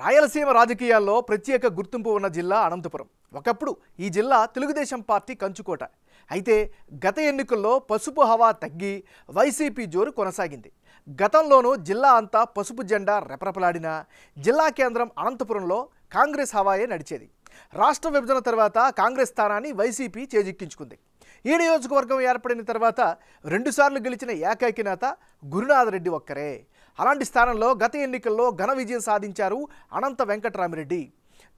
రాయలసీమ రాజకీయాల్లో ప్రత్యేక గుర్తింపు ఉన్న జిల్లా అనంతపురం ఒకప్పుడు ఈ జిల్లా తెలుగుదేశం పార్టీ కంచుకోట అయితే గత ఎన్నికల్లో పసుపు హవా తగ్గి వైసీపీ జోరు కొనసాగింది గతంలోనూ జిల్లా అంతా పసుపు జెండా రెపరెపలాడినా జిల్లా కేంద్రం అనంతపురంలో కాంగ్రెస్ హవాయే నడిచేది రాష్ట్ర విభజన తర్వాత కాంగ్రెస్ స్థానాన్ని వైసీపీ చేజిక్కించుకుంది ఈ నియోజకవర్గం ఏర్పడిన తర్వాత రెండుసార్లు గెలిచిన ఏకైక నేత గురునాథరెడ్డి ఒక్కరే అలాంటి స్థానంలో గత ఎన్నికల్లో ఘన విజయం సాధించారు అనంత వెంకటరామిరెడ్డి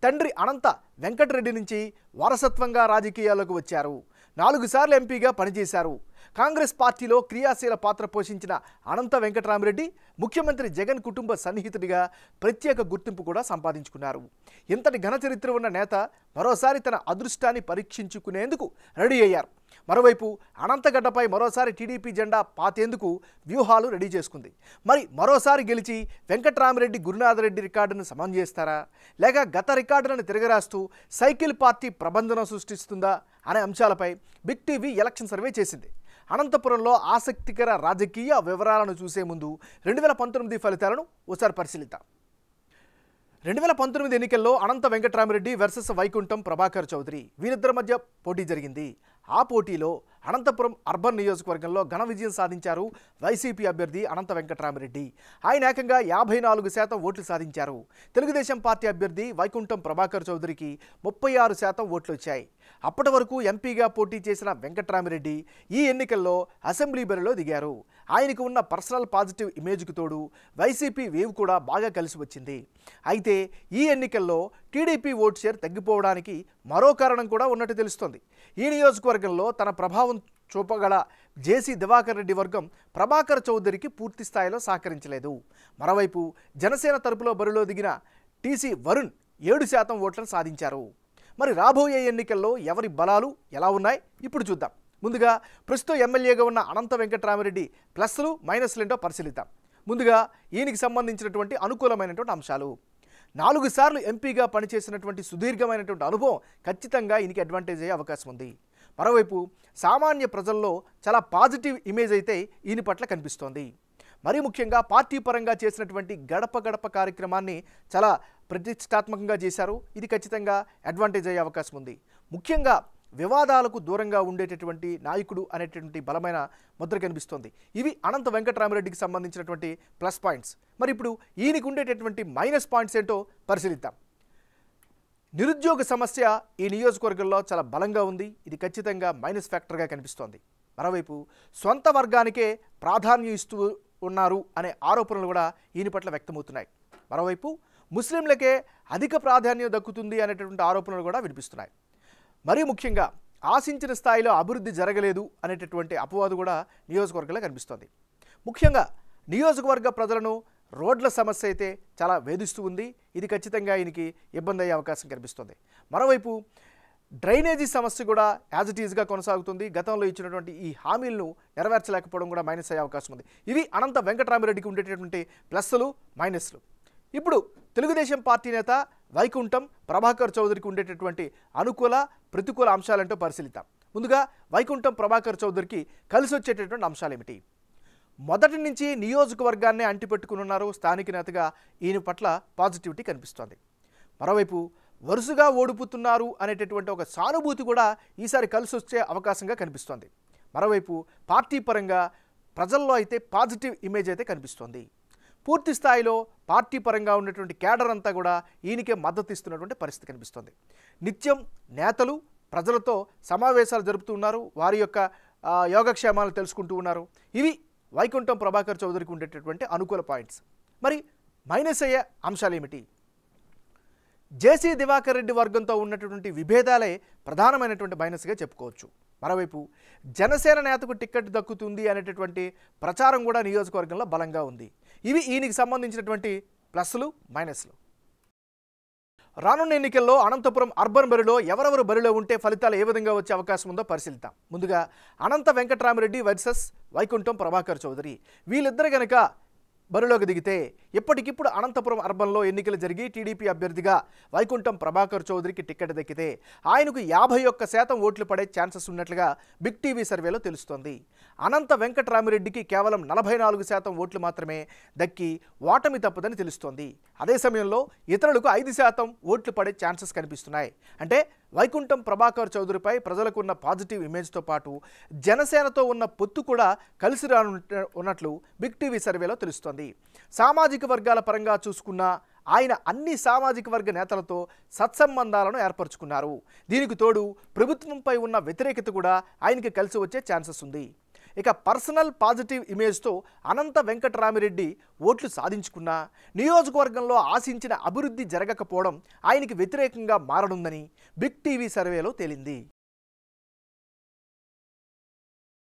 తండ్రి అనంత వెంకటరెడ్డి నుంచి వారసత్వంగా రాజకీయాల్లోకి వచ్చారు నాలుగు సార్లు ఎంపీగా పనిచేశారు కాంగ్రెస్ పార్టీలో క్రియాశీల పాత్ర పోషించిన అనంత వెంకటరామరెడ్డి ముఖ్యమంత్రి జగన్ కుటుంబ సన్నిహితుడిగా ప్రత్యేక గుర్తింపు కూడా సంపాదించుకున్నారు ఇంతటి ఘన చరిత్ర ఉన్న నేత మరోసారి తన అదృష్టాన్ని పరీక్షించుకునేందుకు రెడీ అయ్యారు మరోవైపు అనంతగడ్డపై మరోసారి టీడీపీ జెండా పాతేందుకు వ్యూహాలు రెడీ చేసుకుంది మరి మరోసారి గెలిచి వెంకటరామరెడ్డి గురునాథరెడ్డి రికార్డును సమం చేస్తారా లేక గత రికార్డులను తిరగరాస్తూ సైకిల్ పార్టీ ప్రబంధనం సృష్టిస్తుందా అనే అంశాలపై బిగ్ టీవీ ఎలక్షన్ సర్వే చేసింది అనంతపురంలో ఆసక్తికర రాజకీయ వివరాలను చూసే ముందు రెండు వేల పంతొమ్మిది ఫలితాలను ఒకసారి పరిశీలిద్దాం రెండు వేల పంతొమ్మిది ఎన్నికల్లో అనంత వెంకటరామిరెడ్డి వర్సెస్ వైకుంఠం ప్రభాకర్ చౌదరి వీరిద్దరి మధ్య పోటీ జరిగింది ఆ పోటీలో అనంతపురం అర్బన్ నియోజకవర్గంలో ఘన విజయం సాధించారు వైసీపీ అభ్యర్థి అనంత వెంకటరామిరెడ్డి ఆయన ఏకంగా యాభై నాలుగు శాతం ఓట్లు సాధించారు తెలుగుదేశం పార్టీ అభ్యర్థి వైకుంఠం ప్రభాకర్ చౌదరికి ముప్పై ఆరు శాతం ఓట్లు వచ్చాయి అప్పటి వరకు ఎంపీగా పోటీ చేసిన వెంకటరామిరెడ్డి ఈ ఎన్నికల్లో అసెంబ్లీ బరిలో దిగారు ఆయనకు ఉన్న పర్సనల్ పాజిటివ్ ఇమేజ్కి తోడు వైసీపీ వేవ్ కూడా బాగా కలిసి వచ్చింది అయితే ఈ ఎన్నికల్లో టీడీపీ ఓటు షేర్ తగ్గిపోవడానికి మరో కారణం కూడా ఉన్నట్టు తెలుస్తోంది ఈ నియోజకవర్గంలో తన ప్రభావం చూపగల జేసీ దివాకర్ రెడ్డి వర్గం ప్రభాకర్ చౌదరికి పూర్తి స్థాయిలో సహకరించలేదు మరోవైపు జనసేన తరపులో బరిలో దిగిన టీసీ వరుణ్ ఏడు శాతం ఓట్లను సాధించారు మరి రాబోయే ఎన్నికల్లో ఎవరి బలాలు ఎలా ఉన్నాయి ఇప్పుడు చూద్దాం ముందుగా ప్రస్తుతం ఎమ్మెల్యేగా ఉన్న అనంత వెంకటరామిరెడ్డి ప్లస్లు మైనస్లు ఏంటో పరిశీలిద్దాం ముందుగా ఈయనకి సంబంధించినటువంటి అనుకూలమైనటువంటి అంశాలు నాలుగు సార్లు ఎంపీగా పనిచేసినటువంటి సుదీర్ఘమైనటువంటి అనుభవం ఖచ్చితంగా ఈయనకి అడ్వాంటేజ్ అయ్యే అవకాశం ఉంది మరోవైపు సామాన్య ప్రజల్లో చాలా పాజిటివ్ ఇమేజ్ అయితే ఈయన పట్ల కనిపిస్తోంది మరీ ముఖ్యంగా పార్టీ పరంగా చేసినటువంటి గడప గడప కార్యక్రమాన్ని చాలా ప్రతిష్టాత్మకంగా చేశారు ఇది ఖచ్చితంగా అడ్వాంటేజ్ అయ్యే అవకాశం ఉంది ముఖ్యంగా వివాదాలకు దూరంగా ఉండేటటువంటి నాయకుడు అనేటటువంటి బలమైన ముద్ర కనిపిస్తోంది ఇవి అనంత వెంకటరామరెడ్డికి సంబంధించినటువంటి ప్లస్ పాయింట్స్ మరి ఇప్పుడు ఈయనకు ఉండేటటువంటి మైనస్ పాయింట్స్ ఏంటో పరిశీలిద్దాం నిరుద్యోగ సమస్య ఈ నియోజకవర్గంలో చాలా బలంగా ఉంది ఇది ఖచ్చితంగా మైనస్ ఫ్యాక్టర్గా కనిపిస్తోంది మరోవైపు సొంత వర్గానికే ప్రాధాన్యం ఇస్తూ ఉన్నారు అనే ఆరోపణలు కూడా ఈయన పట్ల వ్యక్తమవుతున్నాయి మరోవైపు ముస్లింలకే అధిక ప్రాధాన్యం దక్కుతుంది అనేటటువంటి ఆరోపణలు కూడా వినిపిస్తున్నాయి మరీ ముఖ్యంగా ఆశించిన స్థాయిలో అభివృద్ధి జరగలేదు అనేటటువంటి అపవాదు కూడా నియోజకవర్గంలో కనిపిస్తోంది ముఖ్యంగా నియోజకవర్గ ప్రజలను రోడ్ల సమస్య అయితే చాలా వేధిస్తూ ఉంది ఇది ఖచ్చితంగా ఆయనకి ఇబ్బంది అయ్యే అవకాశం కనిపిస్తుంది మరోవైపు డ్రైనేజీ సమస్య కూడా యాజ్ ఇట్ ఈజ్గా కొనసాగుతుంది గతంలో ఇచ్చినటువంటి ఈ హామీలను నెరవేర్చలేకపోవడం కూడా మైనస్ అయ్యే అవకాశం ఉంది ఇవి అనంత వెంకటరామిరెడ్డికి ఉండేటటువంటి ప్లస్లు మైనస్లు ఇప్పుడు తెలుగుదేశం పార్టీ నేత వైకుంఠం ప్రభాకర్ చౌదరికి ఉండేటటువంటి అనుకూల ప్రతికూల అంశాలంటూ పరిశీలిద్దాం ముందుగా వైకుంఠం ప్రభాకర్ చౌదరికి కలిసి వచ్చేటటువంటి అంశాలు ఏమిటి మొదటి నుంచి నియోజకవర్గాన్నే అంటిపెట్టుకునున్నారు స్థానిక నేతగా ఈయన పట్ల పాజిటివిటీ కనిపిస్తోంది మరోవైపు వరుసగా ఓడిపోతున్నారు అనేటటువంటి ఒక సానుభూతి కూడా ఈసారి కలిసి వచ్చే అవకాశంగా కనిపిస్తోంది మరోవైపు పార్టీ పరంగా ప్రజల్లో అయితే పాజిటివ్ ఇమేజ్ అయితే కనిపిస్తోంది పూర్తి స్థాయిలో పార్టీ పరంగా ఉన్నటువంటి కేడర్ అంతా కూడా ఈయనకే మద్దతు ఇస్తున్నటువంటి పరిస్థితి కనిపిస్తుంది నిత్యం నేతలు ప్రజలతో సమావేశాలు జరుపుతూ ఉన్నారు వారి యొక్క యోగక్షేమాలు తెలుసుకుంటూ ఉన్నారు ఇవి వైకుంఠం ప్రభాకర్ చౌదరికి ఉండేటటువంటి అనుకూల పాయింట్స్ మరి మైనస్ అయ్యే అంశాలు ఏమిటి జేసీ దివాకర్ రెడ్డి వర్గంతో ఉన్నటువంటి విభేదాలే ప్రధానమైనటువంటి మైనస్గా చెప్పుకోవచ్చు మరోవైపు జనసేన నేతకు టిక్కెట్ దక్కుతుంది అనేటటువంటి ప్రచారం కూడా నియోజకవర్గంలో బలంగా ఉంది ఇవి ఈయనకి సంబంధించినటువంటి ప్లస్లు మైనస్లు రానున్న ఎన్నికల్లో అనంతపురం అర్బన్ బరిలో ఎవరెవరు బరిలో ఉంటే ఫలితాలు ఏ విధంగా వచ్చే అవకాశం ఉందో పరిశీలిద్దాం ముందుగా అనంత వెంకటరామరెడ్డి వర్సెస్ వైకుంఠం ప్రభాకర్ చౌదరి వీళ్ళిద్దరు గనక బరిలోకి దిగితే ఇప్పటికిప్పుడు అనంతపురం అర్బన్లో ఎన్నికలు జరిగి టీడీపీ అభ్యర్థిగా వైకుంఠం ప్రభాకర్ చౌదరికి టికెట్ దక్కితే ఆయనకు యాభై ఒక్క శాతం ఓట్లు పడే ఛాన్సెస్ ఉన్నట్లుగా బిగ్ టీవీ సర్వేలో తెలుస్తోంది అనంత వెంకటరామిరెడ్డికి కేవలం నలభై నాలుగు శాతం ఓట్లు మాత్రమే దక్కి ఓటమి తప్పదని తెలుస్తోంది అదే సమయంలో ఇతరులకు ఐదు శాతం ఓట్లు పడే ఛాన్సెస్ కనిపిస్తున్నాయి అంటే వైకుంఠం ప్రభాకర్ చౌదరిపై ప్రజలకు ఉన్న పాజిటివ్ ఇమేజ్తో పాటు జనసేనతో ఉన్న పొత్తు కూడా కలిసి రాను ఉన్నట్లు బిగ్ టీవీ సర్వేలో తెలుస్తోంది సామాజిక వర్గాల పరంగా చూసుకున్న ఆయన అన్ని సామాజిక వర్గ నేతలతో సత్సంబంధాలను ఏర్పరచుకున్నారు దీనికి తోడు ప్రభుత్వంపై ఉన్న వ్యతిరేకత కూడా ఆయనకి కలిసి వచ్చే ఛాన్సెస్ ఉంది ఇక పర్సనల్ పాజిటివ్ ఇమేజ్తో అనంత వెంకటరామిరెడ్డి ఓట్లు సాధించుకున్నా నియోజకవర్గంలో ఆశించిన అభివృద్ధి జరగకపోవడం ఆయనకి వ్యతిరేకంగా మారనుందని బిగ్ టీవీ సర్వేలో తేలింది